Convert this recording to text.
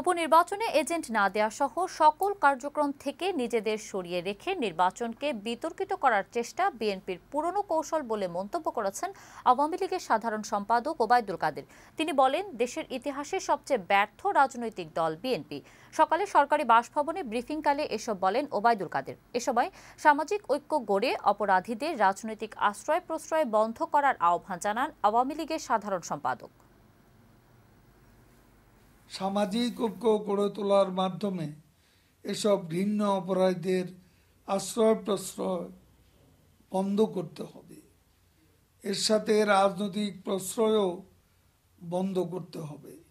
উপনির্বাচনে এজেন্ট না দেয়া সহ সকল কার্যক্রম থেকে নিজেদের সরিয়ে রেখে নির্বাচনকে বিতর্কিত করার চেষ্টা বিএনপির পুরনো কৌশল বলে মন্তব্য করেছেন আওয়ামী লীগের সাধারণ সম্পাদক ওবায়দুল কাদের তিনি বলেন দেশের ইতিহাসে সবচেয়ে ব্যর্থ রাজনৈতিক দল বিএনপি সকালে সরকারি বাসভবনে ব্রিফিংকালে এসব বলেন ওবায়দুল কাদের এ সময় সামাজিক ঐক্য গড়ে অপরাধীদের রাজনৈতিক আশ্রয় প্রশ্রয় বন্ধ করার আহ্বান জানান আওয়ামী লীগের সাধারণ সম্পাদক সামাজিক ঐক্য গড়ে তোলার মাধ্যমে এসব ঘৃণ্য অপরাধীদের আশ্রয় প্রশ্রয় বন্ধ করতে হবে এর সাথে রাজনৈতিক প্রশ্রয়ও বন্ধ করতে হবে